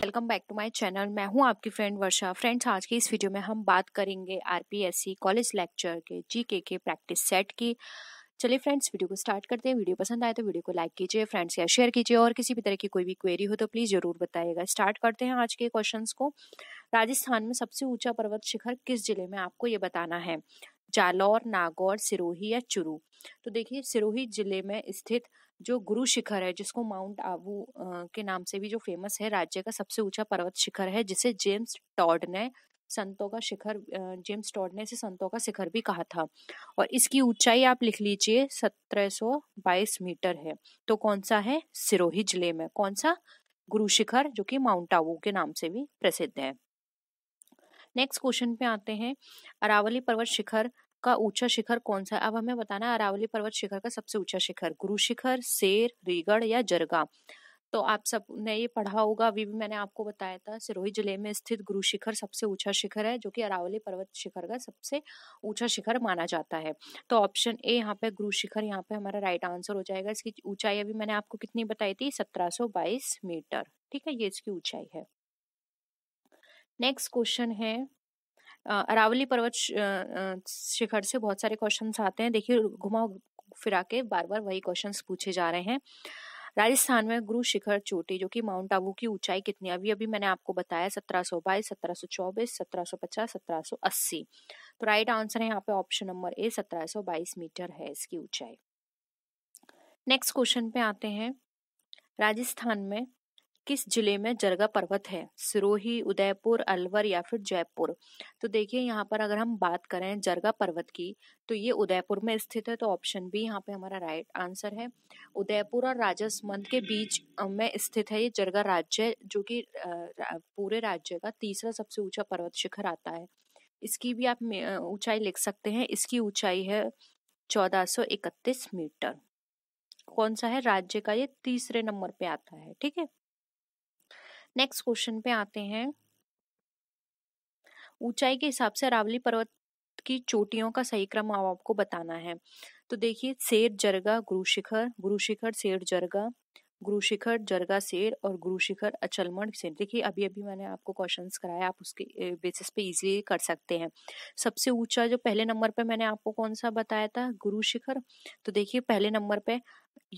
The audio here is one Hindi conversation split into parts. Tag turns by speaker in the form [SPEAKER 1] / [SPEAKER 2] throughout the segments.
[SPEAKER 1] welcome back to my channel मैं हूं आपकी फ्रेंड वर्षा फ्रेंड्स आज की इस वीडियो में हम बात करेंगे आरपीएससी कॉलेज लेक्चर के जीके के प्रैक्टिस सेट की चलिए फ्रेंड्स वीडियो को स्टार्ट करते हैं वीडियो पसंद आए तो वीडियो को लाइक कीजिए फ्रेंड्स या शेयर कीजिए और किसी भी तरह की कोई भी क्वेरी हो तो प्लीज़ ज़रूर बताइएगा स्टार्ट करते हैं आज के क्वेश्चन को राजस्थान में सबसे ऊंचा पर्वत शिखर किस जिले में आपको ये बताना है जालौर नागौर सिरोही या चुरू तो देखिए सिरोही जिले में स्थित जो गुरु शिखर है जिसको माउंट आबू के नाम से भी जो फेमस है राज्य का सबसे ऊंचा पर्वत शिखर है जिसे जेम्स टॉड ने संतों का शिखर जेम्स टॉड ने इसे संतों का शिखर भी कहा था और इसकी ऊंचाई आप लिख लीजिए 1722 मीटर है तो कौन सा है सिरोही जिले में कौन सा गुरु शिखर जो कि माउंट आबू के नाम से भी प्रसिद्ध है नेक्स्ट क्वेश्चन पे आते हैं अरावली पर्वत शिखर का ऊंचा शिखर कौन सा है अब हमें बताना अरावली पर्वत शिखर का सबसे ऊंचा शिखर गुरु शिखर शेर रीगढ़ या जरगा तो आप सब ने ये पढ़ा होगा अभी भी मैंने आपको बताया था सिरोही जिले में स्थित गुरु शिखर सबसे ऊंचा शिखर है जो कि अरावली पर्वत शिखर का सबसे ऊंचा शिखर माना जाता है तो ऑप्शन ए यहाँ पे गुरु शिखर यहाँ पे हमारा राइट आंसर हो जाएगा इसकी ऊंचाई अभी मैंने आपको कितनी बताई थी सत्रह मीटर ठीक है ये इसकी ऊंचाई है नेक्स्ट क्वेश्चन है अरावली पर्वत शिखर से बहुत सारे क्वेश्चन आते हैं देखिए घुमा फिरा के बार बार वही क्वेश्चन पूछे जा रहे हैं राजस्थान में गुरु शिखर चोटी जो कि माउंट आबू की ऊंचाई कितनी अभी अभी मैंने आपको बताया सत्रह सो बाईस सत्रह सो चौबीस सत्रह सो पचास सत्रह सो अस्सी तो राइट आंसर है यहाँ पे ऑप्शन नंबर ए सत्रह सो बाईस मीटर है इसकी ऊंचाई नेक्स्ट क्वेश्चन पे आते हैं राजस्थान में किस जिले में जरगा पर्वत है सिरोही उदयपुर अलवर या फिर जयपुर तो देखिए यहाँ पर अगर हम बात करें जरगा पर्वत की तो ये उदयपुर में स्थित है तो ऑप्शन बी यहाँ पे हमारा राइट आंसर है उदयपुर और राजसमंद के बीच में स्थित है ये जरगा राज्य जो कि पूरे राज्य का तीसरा सबसे ऊंचा पर्वत शिखर आता है इसकी भी आप ऊंचाई लिख सकते हैं इसकी ऊंचाई है चौदह मीटर कौन सा है राज्य का ये तीसरे नंबर पे आता है ठीक है नेक्स्ट क्वेश्चन पे आते हैं ऊंचाई के हिसाब से अरावली पर्वत की चोटियों का सही क्रम आपको बताना है तो देखिए शेर जरगा गुरु शिखर शेर जरगा शिखर जरगा शेर और गुरुशिखर अचलमण सेर देखिए अभी अभी मैंने आपको क्वेश्चंस कराया आप उसके बेसिस पे इजीली कर सकते हैं सबसे ऊंचा जो पहले नंबर पे मैंने आपको कौन सा बताया था गुरुशिखर तो देखिए पहले नंबर पे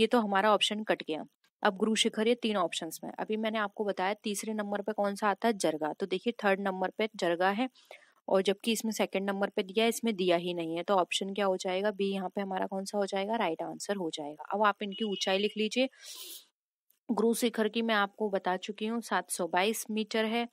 [SPEAKER 1] ये तो हमारा ऑप्शन कट गया अब गुरु शिखर ये तीन ऑप्शन में अभी मैंने आपको बताया तीसरे नंबर पे कौन सा आता है जरगा तो देखिए थर्ड नंबर पे जरगा है और जबकि इसमें सेकंड नंबर पे दिया इसमें दिया ही नहीं है तो ऑप्शन क्या हो जाएगा बी यहाँ पे हमारा कौन सा हो जाएगा राइट आंसर हो जाएगा अब आप इनकी ऊंचाई लिख लीजिए गुरु शिखर की मैं आपको बता चुकी हूँ 722 मीटर है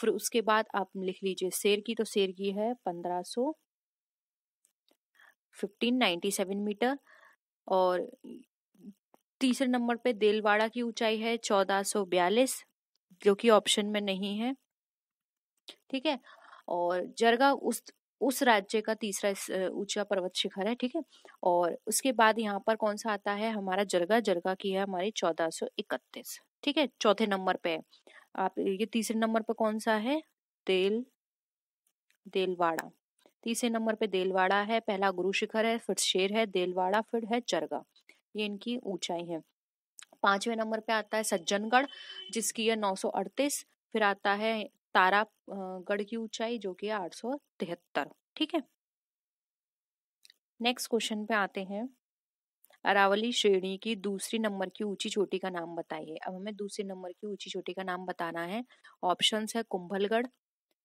[SPEAKER 1] फिर उसके बाद आप लिख लीजिए शेर की तो शेर की है 1500 1597 मीटर और तीसरे नंबर पे देलवाड़ा की ऊंचाई है चौदह सो बयालीस जो कि ऑप्शन में नहीं है ठीक है और जरगा उस उस राज्य का तीसरा ऊंचा पर्वत शिखर है ठीक है और उसके बाद यहाँ पर कौन सा आता है हमारा जरगा जरगा की है हमारी चौदह सो इकतीस ठीक है चौथे नंबर पे आप ये तीसरे नंबर पे कौन सा है तेल देलवाड़ा तीसरे नंबर पे देलवाड़ा है पहला गुरु शिखर है फिर शेर है देलवाड़ा फिर है चरगा ये इनकी ऊंचाई है पांचवें नंबर पे आता है सज्जनगढ़ जिसकी है 938 फिर आता है तारागढ़ की ऊंचाई जो कि आठ सौ तिहत्तर ठीक है नेक्स्ट क्वेश्चन पे आते हैं अरावली श्रेणी की दूसरी नंबर की ऊंची चोटी का नाम बताइए अब हमें दूसरी नंबर की ऊंची चोटी का नाम बताना है ऑप्शंस है कुंभलगढ़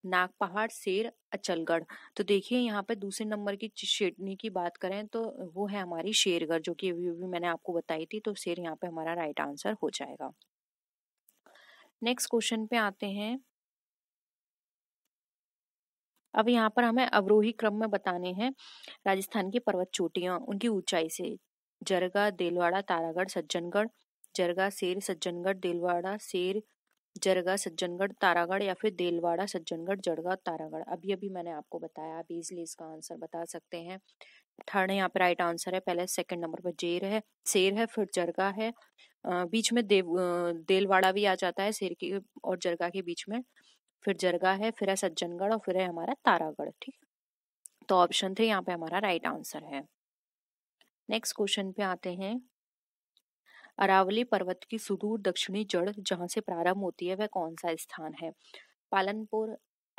[SPEAKER 1] नागपहाड़ शेर अचलगढ़ तो देखिए यहाँ पे दूसरे नंबर की शेरनी की बात करें तो वो है हमारी शेरगढ़ जो कि अभी अभी मैंने आपको बताई थी तो शेर यहाँ पे हमारा राइट आंसर हो जाएगा नेक्स्ट क्वेश्चन पे आते हैं अब यहाँ पर हमें अवरोही क्रम में बताने हैं राजस्थान की पर्वत चोटियां उनकी ऊंचाई से जरगा देलवाड़ा तारागढ़ सज्जनगढ़ जरगा शेर सज्जनगढ़ देलवाड़ा शेर जरगा सज्जनगढ़ तारागढ़ या फिर देलवाड़ा सज्जनगढ़ जड़गा तारागढ़ अभी अभी मैंने आपको बताया आप इजली इसका आंसर बता सकते हैं थर्ड यहाँ पे राइट आंसर है पहले सेकंड नंबर पर जेर है शेर है फिर जरगा है बीच में देव देलवाड़ा भी आ जाता है शेर के और जरगा के बीच में फिर जरगा है फिर है सज्जनगढ़ और फिर है हमारा तारागढ़ ठीक तो ऑप्शन थे यहाँ पे हमारा राइट आंसर है नेक्स्ट क्वेश्चन पे आते हैं अरावली पर्वत की सुदूर दक्षिणी जड़ जहाँ से प्रारंभ होती है वह कौन सा स्थान है पालनपुर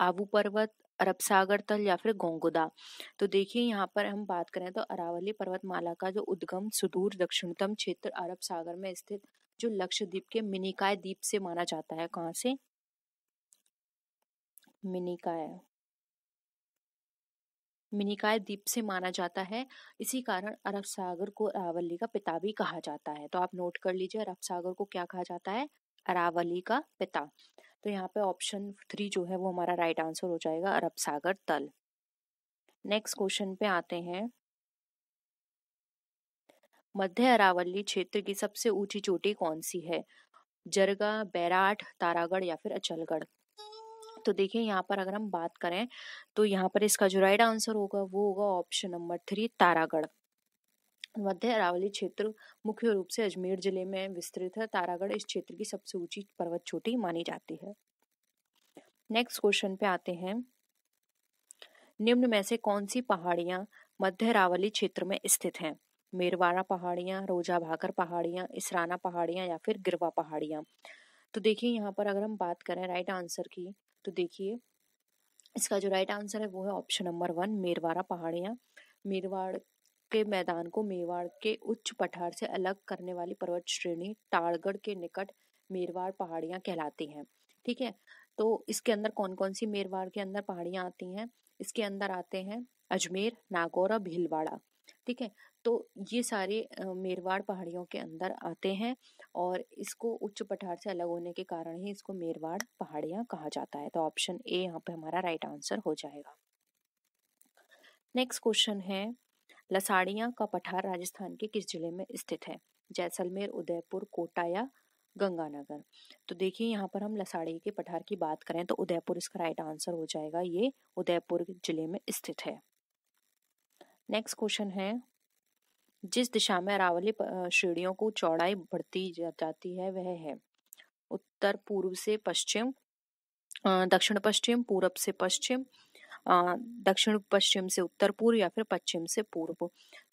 [SPEAKER 1] आबू पर्वत अरब सागर तल या फिर गोंगुदा तो देखिए यहाँ पर हम बात करें तो अरावली पर्वतमाला का जो उद्गम सुदूर दक्षिणतम क्षेत्र अरब सागर में स्थित जो लक्षद्वीप के मिनिकाय द्वीप से माना जाता है कहाँ से मिनिकाय मिनिकाय द्वीप से माना जाता है इसी कारण अरब सागर को अरावली का पिता भी कहा जाता है तो आप नोट कर लीजिए अरब सागर को क्या कहा जाता है अरावली का पिता तो यहाँ पे ऑप्शन थ्री जो है वो हमारा राइट आंसर हो जाएगा अरब सागर तल नेक्स्ट क्वेश्चन पे आते हैं मध्य अरावली क्षेत्र की सबसे ऊंची चोटी कौन सी है जरगा बैराट तारागढ़ या फिर अचलगढ़ तो देखिए यहाँ पर अगर हम बात करें तो यहाँ पर इसका जो राइट आंसर होगा वो होगा ऑप्शन नंबर थ्री तारागढ़ मध्य अरावली क्षेत्र मुख्य रूप से अजमेर जिले में विस्तृत है तारागढ़ इस क्षेत्र की सबसे ऊंची पर्वत चोटी मानी जाती है नेक्स्ट क्वेश्चन पे आते हैं निम्न में से कौन सी पहाड़ियां मध्य अरावली क्षेत्र में स्थित हैं मेरवाड़ा पहाड़ियां रोजा भाकर पहाड़ियां इसराना पहाड़ियां या फिर गिरवा पहाड़ियां तो देखिए यहाँ पर अगर हम बात करें राइट आंसर की तो देखिए इसका जो राइट आंसर है वो है ऑप्शन नंबर वन मेरवारा पहाड़ियाँ मेरवाड़ के मैदान को मेवाड़ के उच्च पठार से अलग करने वाली पर्वत श्रेणी टाड़गढ़ के निकट मेरवाड़ पहाड़ियाँ कहलाती हैं ठीक है तो इसके अंदर कौन कौन सी मेरवाड़ के अंदर पहाड़ियाँ आती हैं इसके अंदर आते हैं अजमेर नागौर और भीलवाड़ा ठीक है तो ये सारे मेरवाड़ पहाड़ियों के अंदर आते हैं और इसको उच्च पठार से अलग होने के कारण ही इसको मेरवाड़ पहाड़ियाँ कहा जाता है तो ऑप्शन ए यहाँ पे हमारा राइट आंसर हो जाएगा नेक्स्ट क्वेश्चन है लसाड़िया का पठार राजस्थान के किस जिले में स्थित है जैसलमेर उदयपुर कोटा या गंगानगर तो देखिए यहाँ पर हम लसाड़ी के पठार की बात करें तो उदयपुर इसका राइट आंसर हो जाएगा ये उदयपुर जिले में स्थित है नेक्स्ट क्वेश्चन है जिस दिशा में अरावली श्रेणियों को चौड़ाई बढ़ती जाती है वह है उत्तर पूर्व से पश्चिम दक्षिण पश्चिम पूरब से पश्चिम दक्षिण पश्चिम से उत्तर पूर्व या फिर पश्चिम से पूर्व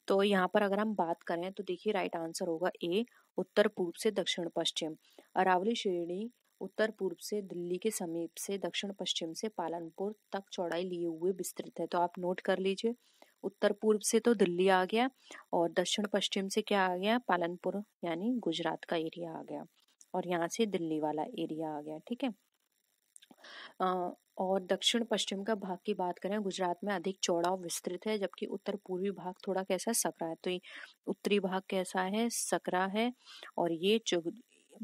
[SPEAKER 1] तो यहाँ पर अगर हम बात करें तो देखिए राइट आंसर होगा ए उत्तर पूर्व से दक्षिण पश्चिम अरावली श्रेणी उत्तर पूर्व से दिल्ली के समीप से दक्षिण पश्चिम से पालनपुर तक चौड़ाई लिए हुए विस्तृत है तो आप नोट कर लीजिए उत्तर पूर्व से तो दिल्ली आ गया और दक्षिण पश्चिम से क्या आ गया पालनपुर यानी गुजरात का एरिया आ गया और यहाँ से दिल्ली वाला एरिया आ गया ठीक है और दक्षिण पश्चिम का भाग की बात करें गुजरात में अधिक चौड़ा और विस्तृत है जबकि उत्तर पूर्वी भाग थोड़ा कैसा सकरा है तो ये उत्तरी भाग कैसा है सकरा है और ये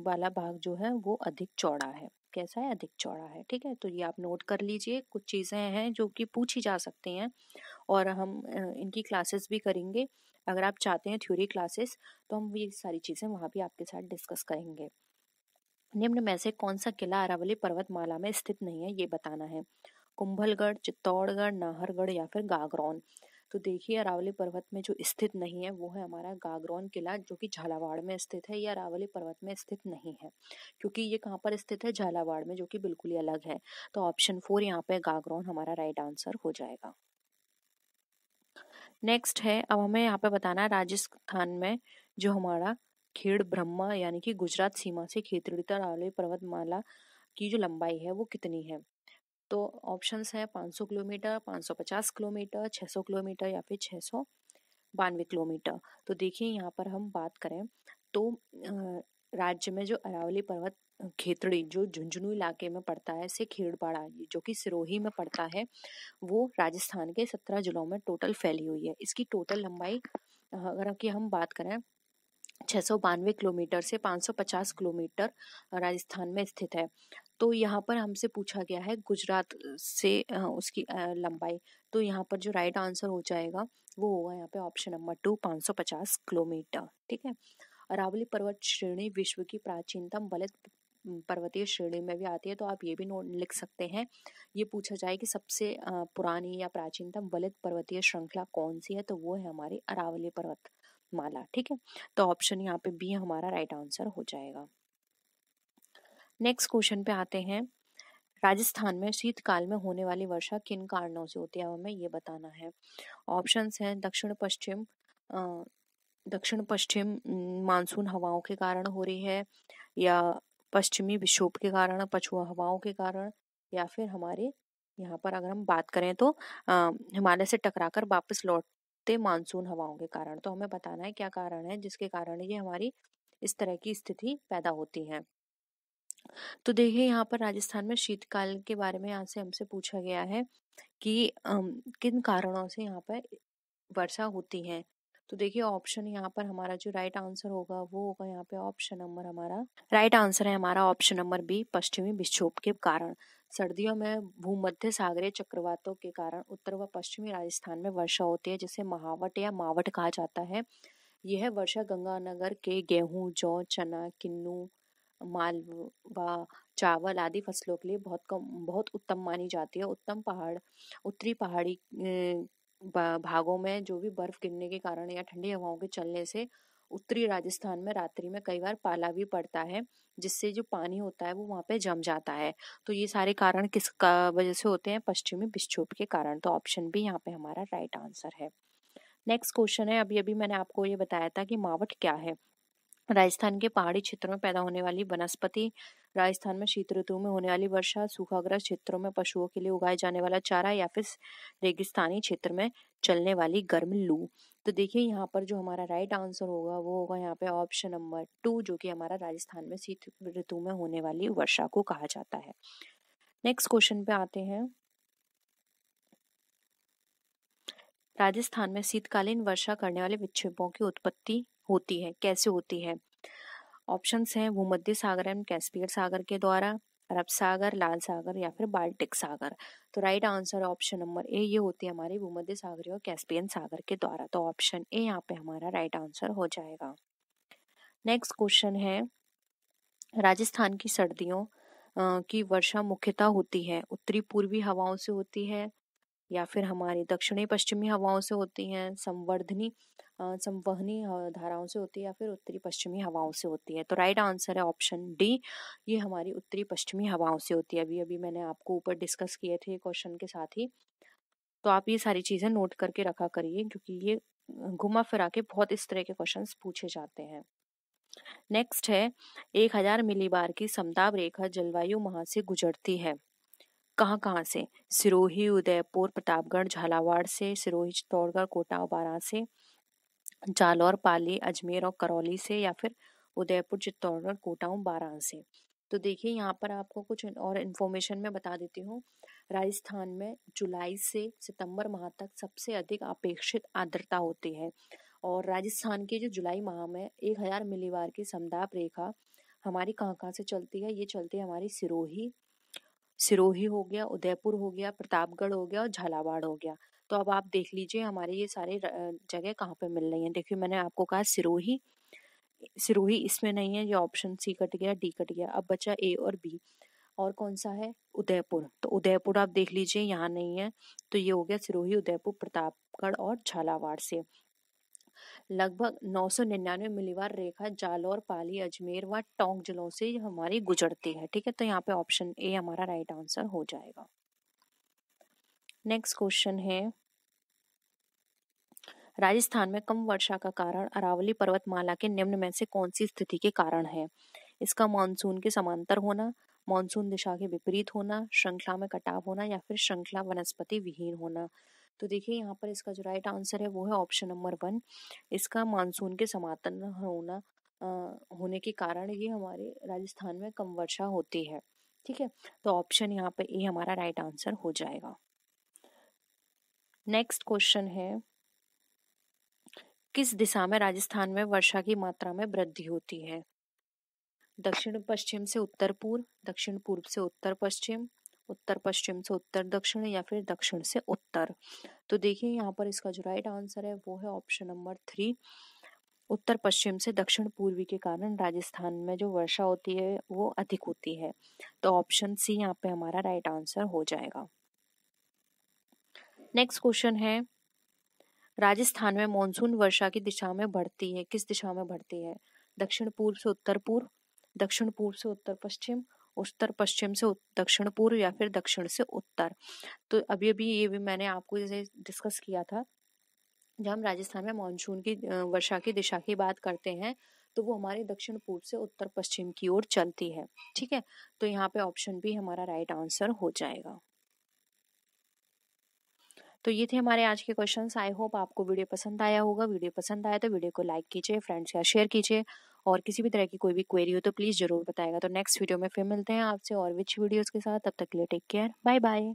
[SPEAKER 1] वाला भाग जो है वो अधिक चौड़ा है कैसा है अधिक चौड़ा है ठीक है तो ये आप नोट कर लीजिए कुछ चीज़ें हैं जो कि पूछी जा सकती हैं और हम इनकी क्लासेस भी करेंगे अगर आप चाहते हैं थ्योरी क्लासेस तो हम ये सारी चीज़ें वहाँ भी आपके साथ डिस्कस करेंगे निम्न में से कौन सा किला अरावली पर्वतमाला में स्थित नहीं है ये बताना है कुंभलगढ़ चित्तौड़गढ़ नाहरगढ़ या फिर गागरौन तो देखिए अरावली पर्वत में जो स्थित नहीं है वो है हमारा गागरौन किला जो कि झालावाड़ में स्थित है या अरावली पर्वत में स्थित नहीं है क्योंकि ये कहाँ पर स्थित है झालावाड़ में जो कि बिल्कुल ही अलग है तो ऑप्शन फोर यहाँ पे गागरौन हमारा राइट आंसर हो जाएगा नेक्स्ट है अब हमें यहाँ पे बताना है राजस्थान में जो हमारा खेड़ ब्रह्मा यानी कि गुजरात सीमा से खेतड़ीतर आले पर्वतमाला की जो लंबाई है वो कितनी है तो ऑप्शंस है 500 किलोमीटर 550 किलोमीटर 600 किलोमीटर या फिर छः सौ बानवे किलोमीटर तो देखिए यहाँ पर हम बात करें तो राज्य में जो अरावली पर्वत खेतड़ी जो झुंझुनू इलाके में पड़ता है से खेड़पाड़ा जो कि सिरोही में पड़ता है वो राजस्थान के सत्रह जिलों में टोटल फैली हुई है इसकी टोटल लंबाई अगर की हम बात करें छः सौ बानवे किलोमीटर से पाँच सौ पचास किलोमीटर राजस्थान में स्थित है तो यहाँ पर हमसे पूछा गया है गुजरात से उसकी लंबाई तो यहाँ पर जो राइट आंसर हो जाएगा वो होगा यहाँ पे ऑप्शन नंबर टू पाँच सौ पचास किलोमीटर ठीक है अरावली पर्वत श्रेणी विश्व की प्राचीनतम बलित पर्वतीय श्रेणी में भी आती है तो आप ये भी नोट लिख सकते हैं ये पूछा जाए कि सबसे पुरानी या प्राचीनतम वलित पर्वतीय श्रृंखला कौन सी है तो वो है हमारी अरावली पर्वत माला ठीक है तो ऑप्शन यहाँ पे बी हमारा राइट आंसर हो जाएगा नेक्स्ट क्वेश्चन पे आते हैं राजस्थान में शीतकाल में होने वाली वर्षा किन कारणों से होती है हमें ये बताना है ऑप्शंस हैं दक्षिण पश्चिम दक्षिण पश्चिम मानसून हवाओं के कारण हो रही है या पश्चिमी विक्षोभ के कारण पछुआ हवाओं के कारण या फिर हमारे यहाँ पर अगर हम बात करें तो हिमालय से टकराकर वापस लौटते मानसून हवाओं के कारण तो हमें बताना है क्या कारण है जिसके कारण ये हमारी इस तरह की स्थिति पैदा होती है तो देखिए यहाँ पर राजस्थान में शीतकाल के बारे में यहाँ से हमसे पूछा गया है कि किन कारणों से यहाँ पर वर्षा होती है तो देखिए ऑप्शन यहाँ पर हमारा जो राइट आंसर होगा वो होगा यहाँ पे ऑप्शन नंबर हमारा राइट आंसर है हमारा ऑप्शन नंबर बी पश्चिमी विक्षोभ के कारण सर्दियों में भूमध्य सागरीय चक्रवातों के कारण उत्तर व पश्चिमी राजस्थान में वर्षा होती है जिसे महावट या मावट कहा जाता है यह वर्षा गंगानगर के गेहूं जौ चना किन्नू मालवा चावल आदि फसलों के लिए बहुत कम बहुत उत्तम मानी जाती है उत्तम पहाड़ उत्तरी पहाड़ी भागों में जो भी बर्फ गिरने के कारण या ठंडी हवाओं के चलने से उत्तरी राजस्थान में रात्रि में कई बार पाला भी पड़ता है जिससे जो पानी होता है वो वहाँ पे जम जाता है तो ये सारे कारण किस का वजह से होते हैं पश्चिमी विक्षोभ के कारण तो ऑप्शन भी यहाँ पे हमारा राइट आंसर है नेक्स्ट क्वेश्चन है अभी अभी मैंने आपको ये बताया था कि मावट क्या है राजस्थान के पहाड़ी क्षेत्रों में पैदा होने वाली वनस्पति राजस्थान में शीत ऋतु में होने वाली वर्षा सूखाग्रस्त क्षेत्रों में पशुओं के लिए उगाए जाने वाला चारा या फिर रेगिस्तानी क्षेत्र में चलने वाली गर्म लू तो देखिए यहाँ पर जो हमारा राइट आंसर होगा वो होगा यहाँ पे ऑप्शन नंबर टू जो कि हमारा राजस्थान में शीत ऋतु में होने वाली वर्षा को कहा जाता है नेक्स्ट क्वेश्चन पे आते हैं राजस्थान में शीतकालीन वर्षा करने वाले विक्षेपों की उत्पत्ति होती है कैसे होती है ऑप्शंस हैं भूमध्य सागर एंड कैस्पियर सागर के द्वारा अरब सागर लाल सागर या फिर बाल्टिक सागर तो right answer option number A ये होती है हमारी भूमध्य सागर और कैस्पियन सागर के द्वारा तो ऑप्शन ए यहाँ पे हमारा राइट आंसर हो जाएगा नेक्स्ट क्वेश्चन है राजस्थान की सर्दियों की वर्षा मुख्यतः होती है उत्तरी पूर्वी हवाओं से होती है या फिर हमारी दक्षिणी पश्चिमी हवाओं से होती हैं संवर्धनी संवहनी धाराओं से होती है या फिर उत्तरी पश्चिमी हवाओं से होती है तो राइट आंसर है ऑप्शन डी ये हमारी उत्तरी पश्चिमी हवाओं से होती है अभी अभी मैंने आपको ऊपर डिस्कस किए थे क्वेश्चन के साथ ही तो आप ये सारी चीज़ें नोट करके रखा करिए क्योंकि ये घुमा फिरा के बहुत इस तरह के क्वेश्चन पूछे जाते हैं नेक्स्ट है एक हजार मिली बार की समताप रेखा जलवायु महा से गुजरती है कहाँ कहाँ से सिरोही उदयपुर प्रतापगढ़ झालावाड़ से सिरोही चित्तौड़गढ़ कोटा बारा से जालौर पाली अजमेर और करौली से या फिर उदयपुर चित्तौड़गढ़ कोटाऊं बारा से तो देखिए यहाँ पर आपको कुछ और इन्फॉर्मेशन मैं बता देती हूँ राजस्थान में जुलाई से सितंबर माह तक सबसे अधिक अपेक्षित आर्द्रता होती है और राजस्थान के जो जुलाई माह में एक हज़ार मिलीवार की समदाप रेखा हमारी कहाँ कहाँ से चलती है ये चलती है हमारी सिरोही सिरोही हो गया उदयपुर हो गया प्रतापगढ़ हो गया और झालावाड़ हो गया तो अब आप देख लीजिए हमारे ये सारे जगह कहाँ पे मिल रही हैं देखिए मैंने आपको कहा सिरोही सिरोही इसमें नहीं है ये ऑप्शन सी कट गया डी कट गया अब बचा ए और बी और कौन सा है उदयपुर तो उदयपुर आप देख लीजिए यहाँ नहीं है तो ये हो गया सिरोही उदयपुर प्रतापगढ़ और झालावाड़ से लगभग 999 मिलीवार रेखा जालौर पाली अजमेर व टोंक जिलों से हमारी गुजरती है ठीक है तो यहाँ पे ऑप्शन ए हमारा राइट आंसर हो जाएगा नेक्स्ट क्वेश्चन है राजस्थान में कम वर्षा का कारण अरावली पर्वतमाला के निम्न में से कौन सी स्थिति के कारण है इसका मानसून के समांतर होना मानसून दिशा के विपरीत होना श्रृंखला में कटाव होना या फिर श्रृंखला वनस्पति विहीन होना तो देखिए यहाँ पर इसका जो राइट आंसर है वो है ऑप्शन नंबर वन इसका मानसून के समातन होना आ, होने के कारण ये हमारे राजस्थान में कम वर्षा होती है ठीक है तो ऑप्शन यहाँ पे ए हमारा राइट आंसर हो जाएगा नेक्स्ट क्वेश्चन है किस दिशा में राजस्थान में वर्षा की मात्रा में वृद्धि होती है दक्षिण पश्चिम से उत्तर पूर्व दक्षिण पूर्व से उत्तर पश्चिम उत्तर पश्चिम से उत्तर दक्षिण या फिर दक्षिण से उत्तर तो देखिए यहाँ पर इसका जो राइट आंसर है वो है ऑप्शन नंबर थ्री उत्तर पश्चिम से दक्षिण पूर्वी के कारण राजस्थान में जो वर्षा होती है वो अधिक होती है तो ऑप्शन सी यहाँ पे हमारा राइट आंसर हो जाएगा नेक्स्ट क्वेश्चन है राजस्थान में मानसून वर्षा की दिशा में बढ़ती है किस दिशा में बढ़ती है दक्षिण पूर्व से उत्तर पूर्व दक्षिण पूर्व से उत्तर पश्चिम उत्तर पश्चिम से दक्षिण पूर्व या फिर दक्षिण से उत्तर तो अभी अभी ये भी मैंने आपको जैसे डिस्कस किया था जब हम राजस्थान में मानसून की वर्षा की दिशा की बात करते हैं तो वो हमारे दक्षिण पूर्व से उत्तर पश्चिम की ओर चलती है ठीक है तो यहाँ पे ऑप्शन भी हमारा राइट आंसर हो जाएगा तो ये थे हमारे आज के क्वेश्चन आई होप आपको वीडियो पसंद आया होगा वीडियो पसंद आया तो वीडियो को लाइक कीजिए फ्रेंड्स या शेयर कीजिए और किसी भी तरह की कोई भी क्वेरी हो तो प्लीज़ ज़रूर बताएगा तो नेक्स्ट वीडियो में फिर मिलते हैं आपसे और विच वीडियोज़ के साथ तब तक के लिए टेक केयर बाय बाय